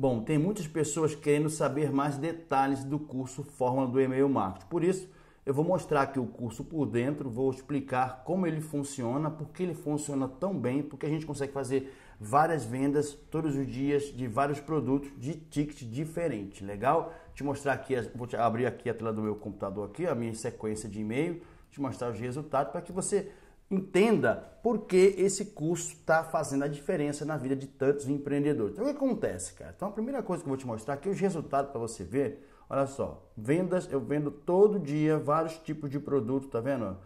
Bom, tem muitas pessoas querendo saber mais detalhes do curso Fórmula do E-mail Marketing. Por isso, eu vou mostrar aqui o curso por dentro, vou explicar como ele funciona, por que ele funciona tão bem, porque a gente consegue fazer várias vendas todos os dias de vários produtos de ticket diferente, legal? Te mostrar aqui, vou te abrir aqui a tela do meu computador aqui, a minha sequência de e-mail, te mostrar os resultados para que você Entenda por que esse curso está fazendo a diferença na vida de tantos empreendedores. Então, o que acontece, cara? Então, a primeira coisa que eu vou te mostrar aqui, é os resultados para você ver, olha só, vendas, eu vendo todo dia vários tipos de produto, tá vendo?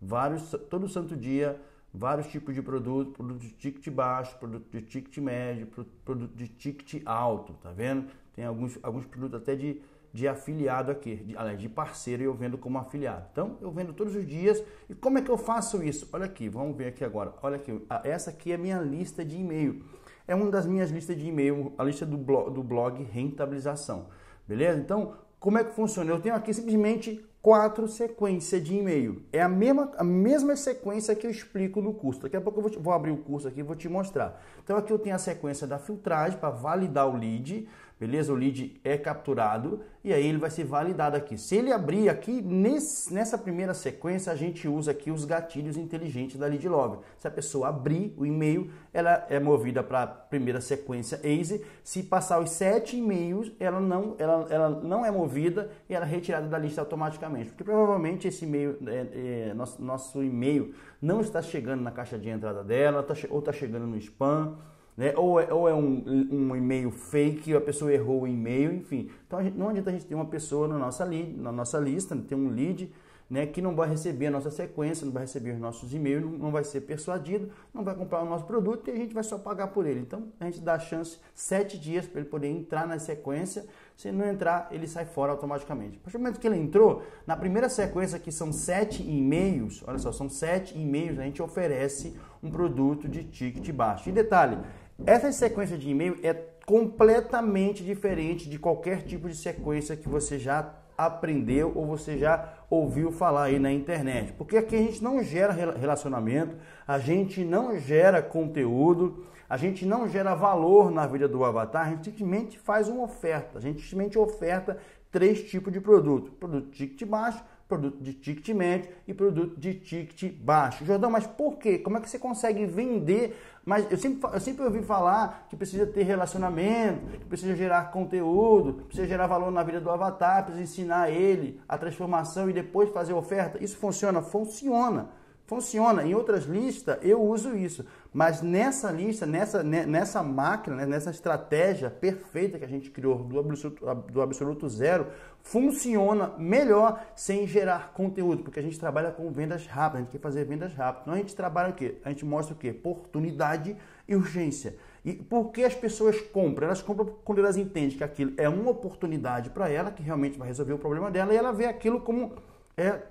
Vários, todo santo dia, vários tipos de produto, produto de ticket baixo, produto de ticket médio, produto de ticket alto, tá vendo? Tem alguns, alguns produtos até de de afiliado aqui, de, aliás, de parceiro e eu vendo como afiliado. Então, eu vendo todos os dias. E como é que eu faço isso? Olha aqui, vamos ver aqui agora. Olha aqui, essa aqui é minha lista de e-mail. É uma das minhas listas de e-mail, a lista do blog, do blog Rentabilização. Beleza? Então, como é que funciona? Eu tenho aqui simplesmente quatro sequências de e-mail. É a mesma, a mesma sequência que eu explico no curso. Daqui a pouco eu vou, vou abrir o curso aqui e vou te mostrar. Então aqui eu tenho a sequência da filtragem para validar o lead beleza? O lead é capturado e aí ele vai ser validado aqui. Se ele abrir aqui, nesse, nessa primeira sequência, a gente usa aqui os gatilhos inteligentes da lead log Se a pessoa abrir o e-mail, ela é movida para a primeira sequência ACE. Se passar os sete e-mails, ela não, ela, ela não é movida e ela é retirada da lista automaticamente. Porque provavelmente esse e-mail, é, é, nosso, nosso e-mail não está chegando na caixa de entrada dela, tá ou está chegando no spam, né? Ou, é, ou é um, um e-mail fake, a pessoa errou o e-mail, enfim. Então gente, não adianta a gente ter uma pessoa na nossa, lead, na nossa lista, né? ter um lead né, que não vai receber a nossa sequência, não vai receber os nossos e-mails, não, não vai ser persuadido, não vai comprar o nosso produto e a gente vai só pagar por ele. Então a gente dá a chance sete dias para ele poder entrar na sequência. Se não entrar, ele sai fora automaticamente. A partir do momento que ele entrou, na primeira sequência, que são sete e-mails, olha só, são sete e-mails, a gente oferece um produto de ticket baixo. E detalhe, essa sequência de e-mail é completamente diferente de qualquer tipo de sequência que você já aprendeu ou você já ouviu falar aí na internet. Porque aqui a gente não gera relacionamento, a gente não gera conteúdo, a gente não gera valor na vida do avatar, a gente simplesmente faz uma oferta. A gente simplesmente oferta três tipos de produto: produto de ticket baixo, produto de ticket médio e produto de ticket baixo. Jordão, mas por quê? Como é que você consegue vender mas eu sempre, eu sempre ouvi falar que precisa ter relacionamento, que precisa gerar conteúdo, precisa gerar valor na vida do avatar, precisa ensinar ele a transformação e depois fazer oferta. Isso funciona? Funciona. Funciona. Em outras listas eu uso isso, mas nessa lista, nessa, né, nessa máquina, né, nessa estratégia perfeita que a gente criou do absoluto, do absoluto zero, funciona melhor sem gerar conteúdo, porque a gente trabalha com vendas rápidas, a gente quer fazer vendas rápidas. Então a gente trabalha o quê? A gente mostra o quê? Oportunidade e urgência. E por que as pessoas compram? Elas compram quando elas entendem que aquilo é uma oportunidade para ela, que realmente vai resolver o problema dela, e ela vê aquilo como é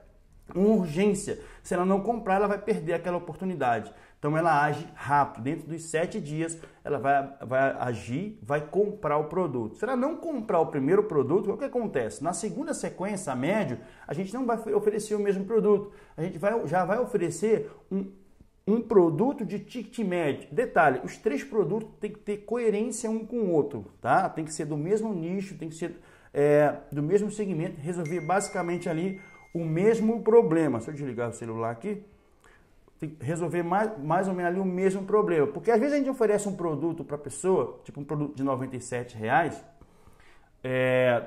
uma urgência. Se ela não comprar, ela vai perder aquela oportunidade. Então ela age rápido. Dentro dos sete dias, ela vai, vai agir, vai comprar o produto. Se ela não comprar o primeiro produto, o que acontece? Na segunda sequência, a médio, a gente não vai oferecer o mesmo produto. A gente vai, já vai oferecer um, um produto de ticket médio. Detalhe, os três produtos têm que ter coerência um com o outro, tá? Tem que ser do mesmo nicho, tem que ser é, do mesmo segmento, resolver basicamente ali o mesmo problema. Se eu desligar o celular aqui, tem que resolver mais, mais ou menos ali o mesmo problema. Porque às vezes a gente oferece um produto para a pessoa, tipo um produto de 97 reais, é,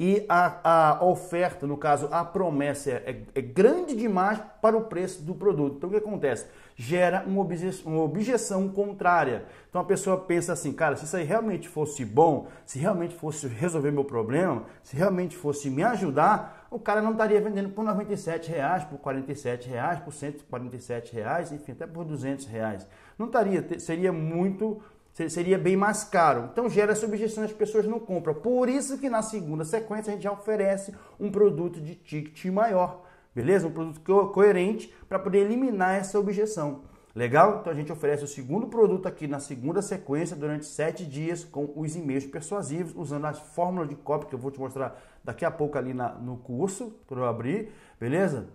e a, a, oferta, no caso, a promessa é, é, é, grande demais para o preço do produto. Então o que acontece? Gera uma objeção, uma objeção contrária. Então a pessoa pensa assim, cara, se isso aí realmente fosse bom, se realmente fosse resolver meu problema, se realmente fosse me ajudar, o cara não estaria vendendo por 97 reais, por 47 reais, por 147 reais, enfim, até por 200 reais. Não estaria, seria muito, seria bem mais caro. Então gera essa objeção as pessoas não compram. Por isso que na segunda sequência a gente já oferece um produto de ticket maior, beleza? Um produto coerente para poder eliminar essa objeção. Legal? Então a gente oferece o segundo produto aqui na segunda sequência durante sete dias com os e-mails persuasivos, usando as fórmulas de copy que eu vou te mostrar daqui a pouco ali na, no curso, quando eu abrir, beleza?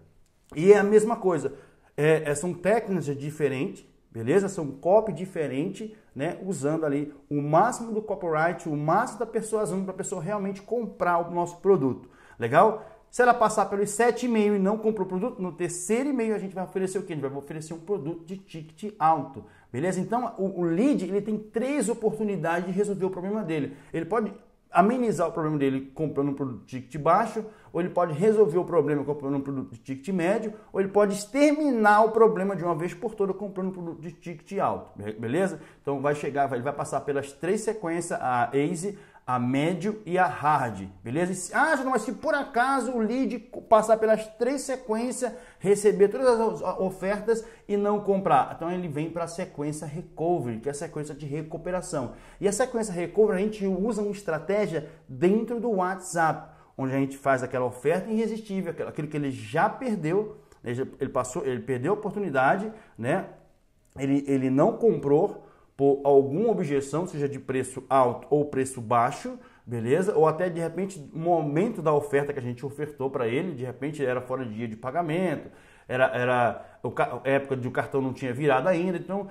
E é a mesma coisa, é, é são técnicas diferentes, beleza? São copy diferente, né? Usando ali o máximo do copyright, o máximo da persuasão para a pessoa realmente comprar o nosso produto. Legal? Se ela passar pelos 7,5 e não comprar o produto, no terceiro e meio a gente vai oferecer o quê? A gente vai oferecer um produto de ticket alto. Beleza? Então, o, o lead ele tem três oportunidades de resolver o problema dele. Ele pode amenizar o problema dele comprando um produto de ticket baixo, ou ele pode resolver o problema comprando um produto de ticket médio, ou ele pode exterminar o problema de uma vez por toda comprando um produto de ticket alto, beleza? Então vai chegar, ele vai passar pelas três sequências, a ASE, a médio e a hard, beleza? Ah, mas se por acaso o lead passar pelas três sequências, receber todas as ofertas e não comprar, então ele vem para a sequência recovery, que é a sequência de recuperação. E a sequência recovery a gente usa uma estratégia dentro do WhatsApp, onde a gente faz aquela oferta irresistível, aquilo que ele já perdeu, ele passou, ele perdeu a oportunidade, né? Ele, ele não comprou, por alguma objeção, seja de preço alto ou preço baixo, beleza? Ou até de repente o momento da oferta que a gente ofertou para ele, de repente era fora de dia de pagamento, era, era época de o cartão não tinha virado ainda, então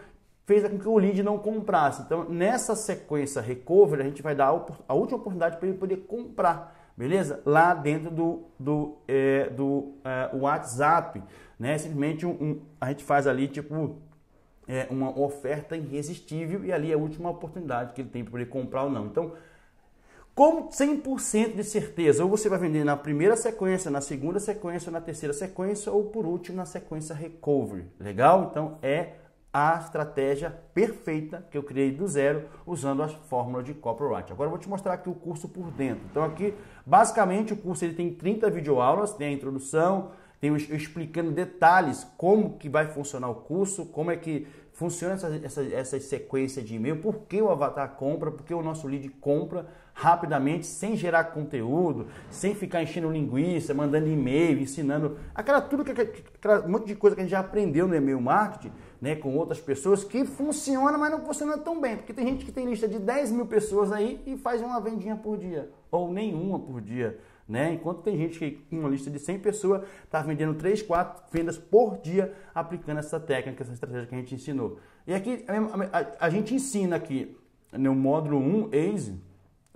fez com que o lead não comprasse. Então nessa sequência recovery a gente vai dar a última oportunidade para ele poder comprar beleza? Lá dentro do, do, é, do é, WhatsApp, né? Simplesmente um, um, a gente faz ali tipo é, uma oferta irresistível e ali é a última oportunidade que ele tem para poder comprar ou não. Então, com 100% de certeza, ou você vai vender na primeira sequência, na segunda sequência, na terceira sequência ou por último na sequência recovery. Legal? Então é a estratégia perfeita que eu criei do zero usando as fórmulas de copyright. Agora eu vou te mostrar aqui o curso por dentro. Então aqui, basicamente o curso ele tem 30 videoaulas, tem a introdução, tem eu explicando detalhes como que vai funcionar o curso, como é que funciona essa, essa, essa sequência de e-mail, por que o avatar compra, por que o nosso lead compra rapidamente, sem gerar conteúdo, sem ficar enchendo linguiça, mandando e-mail, ensinando, aquela tudo que aquela, um monte de coisa que a gente já aprendeu no e-mail marketing, né, com outras pessoas, que funciona, mas não funciona tão bem, porque tem gente que tem lista de 10 mil pessoas aí e faz uma vendinha por dia, ou nenhuma por dia. Né? Enquanto tem gente que em uma lista de 100 pessoas está vendendo 3, 4 vendas por dia aplicando essa técnica, essa estratégia que a gente ensinou. E aqui a, a, a gente ensina aqui no né, módulo 1, Easy,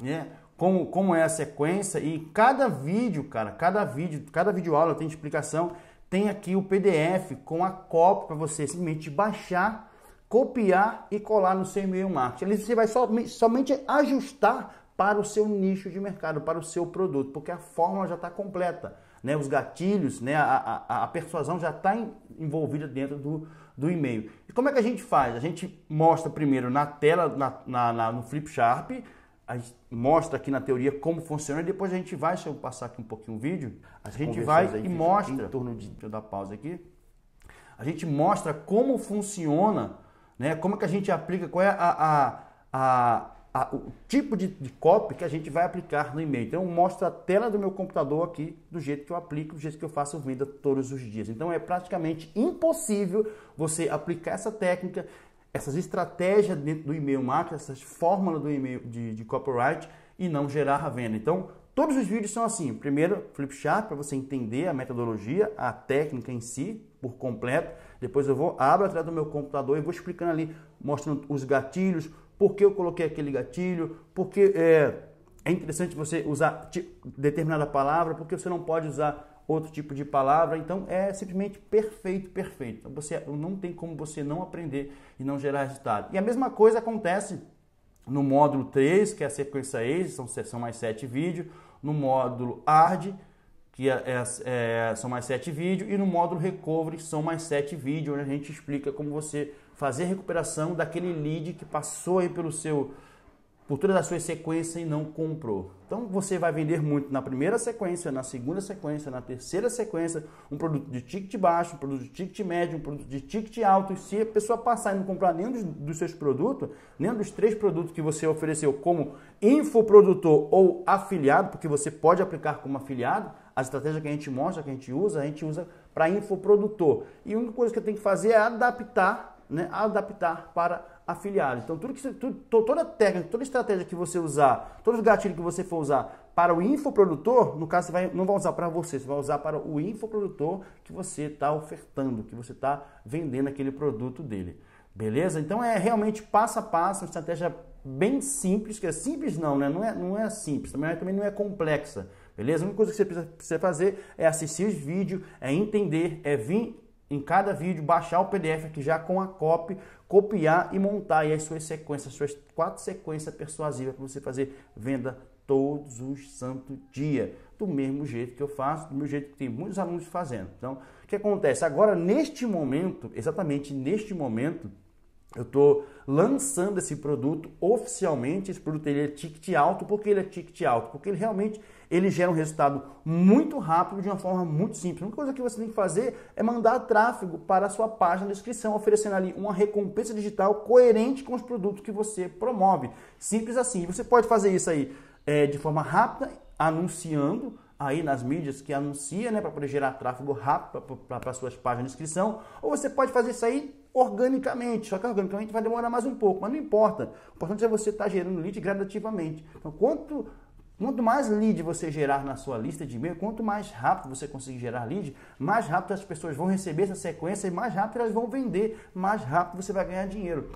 né? como, como é a sequência e cada vídeo, cara, cada vídeo, cada vídeo aula tem explicação, tem aqui o PDF com a cópia para você simplesmente baixar, copiar e colar no seu e-mail marketing. Ali você vai somente, somente ajustar para o seu nicho de mercado, para o seu produto, porque a fórmula já está completa, né? os gatilhos, né? a, a, a persuasão já está envolvida dentro do, do e-mail. E como é que a gente faz? A gente mostra primeiro na tela, na, na, na no Flipchart, a gente mostra aqui na teoria como funciona e depois a gente vai, deixa eu passar aqui um pouquinho o vídeo, a gente vai aí, e mostra, em torno de, deixa eu dar pausa aqui, a gente mostra como funciona, né? como é que a gente aplica, qual é a, a, a a, o tipo de, de copy que a gente vai aplicar no e-mail. Então, mostra a tela do meu computador aqui, do jeito que eu aplico, do jeito que eu faço venda todos os dias. Então, é praticamente impossível você aplicar essa técnica, essas estratégias dentro do e-mail marketing, essas fórmulas do e-mail de, de copyright e não gerar a venda. Então, todos os vídeos são assim. Primeiro, flipchart, para você entender a metodologia, a técnica em si, por completo. Depois eu vou, abro atrás do meu computador e vou explicando ali, mostrando os gatilhos, por que eu coloquei aquele gatilho, porque é, é interessante você usar determinada palavra, porque você não pode usar outro tipo de palavra. Então é simplesmente perfeito, perfeito. Então, você não tem como você não aprender e não gerar resultado. E a mesma coisa acontece no módulo 3, que é a sequência EIS, são, são mais 7 vídeos, no módulo ARD, que é, é, é, são mais 7 vídeos, e no módulo Recovery, são mais 7 vídeos, onde a gente explica como você fazer a recuperação daquele lead que passou aí pelo seu por todas as suas sequências e não comprou. Então você vai vender muito na primeira sequência, na segunda sequência, na terceira sequência, um produto de ticket baixo, um produto de ticket médio, um produto de ticket alto. E se a pessoa passar e não comprar nenhum dos, dos seus produtos, nenhum dos três produtos que você ofereceu como infoprodutor ou afiliado, porque você pode aplicar como afiliado, a estratégia que a gente mostra, que a gente usa, a gente usa para infoprodutor. E a única coisa que tem que fazer é adaptar né, adaptar para afiliados. Então, tudo que você, tudo, toda técnica, toda estratégia que você usar, todos os gatilhos que você for usar para o infoprodutor, no caso, você vai, não vai usar para você, você vai usar para o infoprodutor que você está ofertando, que você está vendendo aquele produto dele. Beleza? Então, é realmente passo a passo, uma estratégia bem simples, que é simples não, né? Não é, não é simples, também, também não é complexa. Beleza? A única coisa que você precisa, precisa fazer é assistir os vídeos, é entender, é vir em cada vídeo, baixar o PDF aqui já com a copy, copiar e montar aí as suas sequências, as suas quatro sequências persuasivas para você fazer venda todos os santos dias. Do mesmo jeito que eu faço, do mesmo jeito que tem muitos alunos fazendo. Então, o que acontece? Agora, neste momento, exatamente neste momento, eu estou lançando esse produto oficialmente. Esse produto ele é ticket alto, porque ele é ticket alto, porque ele realmente ele gera um resultado muito rápido de uma forma muito simples. uma coisa que você tem que fazer é mandar tráfego para a sua página de inscrição, oferecendo ali uma recompensa digital coerente com os produtos que você promove. Simples assim. Você pode fazer isso aí é, de forma rápida, anunciando aí nas mídias que anuncia, né, para poder gerar tráfego rápido para suas páginas de inscrição, ou você pode fazer isso aí organicamente. Só que organicamente vai demorar mais um pouco, mas não importa. O importante é você estar tá gerando lead gradativamente. Então, quanto, quanto mais lead você gerar na sua lista de e-mail, quanto mais rápido você conseguir gerar lead, mais rápido as pessoas vão receber essa sequência e mais rápido elas vão vender, mais rápido você vai ganhar dinheiro.